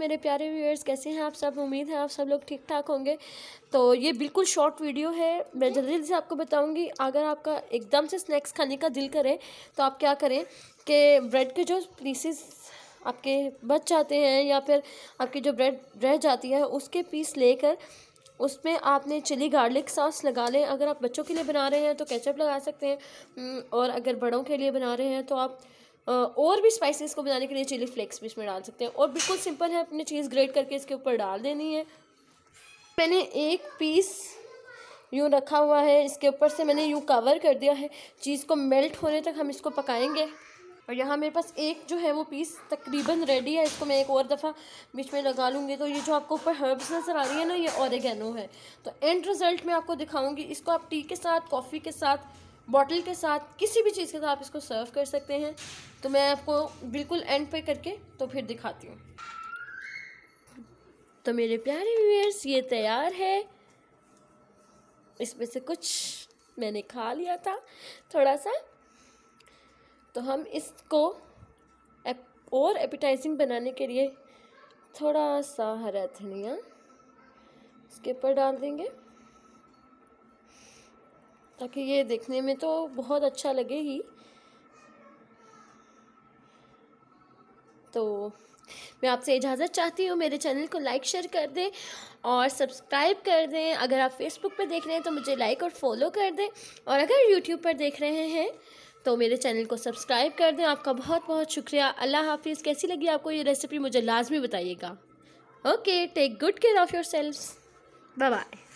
मेरे प्यारे व्यूअर्स कैसे हैं आप सब उम्मीद है आप सब लोग ठीक ठाक होंगे तो ये बिल्कुल शॉर्ट वीडियो है मैं जल्दी जल्दी से आपको बताऊंगी अगर आपका एकदम से स्नैक्स खाने का दिल करे तो आप क्या करें कि ब्रेड के जो पीसेस आपके बच जाते हैं या फिर आपकी जो ब्रेड रह जाती है उसके पीस लेकर उसमें आपने चिली गार्लिक सॉस लगा लें अगर आप बच्चों के लिए बना रहे हैं तो केचप लगा सकते हैं हम्म, और अगर बड़ों के लिए बना रहे हैं तो आप और भी स्पाइसेस को बनाने के लिए चिली फ्लेक्स भी इसमें डाल सकते हैं और बिल्कुल सिंपल है अपने चीज़ ग्रेट करके इसके ऊपर डाल देनी है मैंने एक पीस यूँ रखा हुआ है इसके ऊपर से मैंने यूँ कवर कर दिया है चीज़ को मेल्ट होने तक हम इसको पकाएंगे और यहाँ मेरे पास एक जो है वो पीस तकरीबन रेडी है इसको मैं एक और दफ़ा बीच में लगा लूँगी तो ये जो आपको ऊपर हर्ब्स नज़र आ रही है ना ये औरगेनो है तो एंड रिज़ल्ट मैं आपको दिखाऊँगी इसको आप टी के साथ कॉफ़ी के साथ बॉटल के साथ किसी भी चीज़ के साथ आप इसको सर्व कर सकते हैं तो मैं आपको बिल्कुल एंड पे करके तो फिर दिखाती हूँ तो मेरे प्यारे व्यूअर्स ये तैयार है इसमें से कुछ मैंने खा लिया था थोड़ा सा तो हम इसको और एपिटाइजिंग बनाने के लिए थोड़ा सा हरा धनिया इसके ऊपर डाल देंगे ताकि ये देखने में तो बहुत अच्छा लगे ही तो मैं आपसे इजाज़त चाहती हूँ मेरे चैनल को लाइक शेयर कर दें और सब्सक्राइब कर दें अगर आप फेसबुक पर देख रहे हैं तो मुझे लाइक और फॉलो कर दें और अगर यूट्यूब पर देख रहे हैं तो मेरे चैनल को सब्सक्राइब कर दें आपका बहुत बहुत शुक्रिया अल्लाह हाफिज़ कैसी लगी आपको ये रेसिपी मुझे लाजमी बताइएगा okay take good care of yourself bye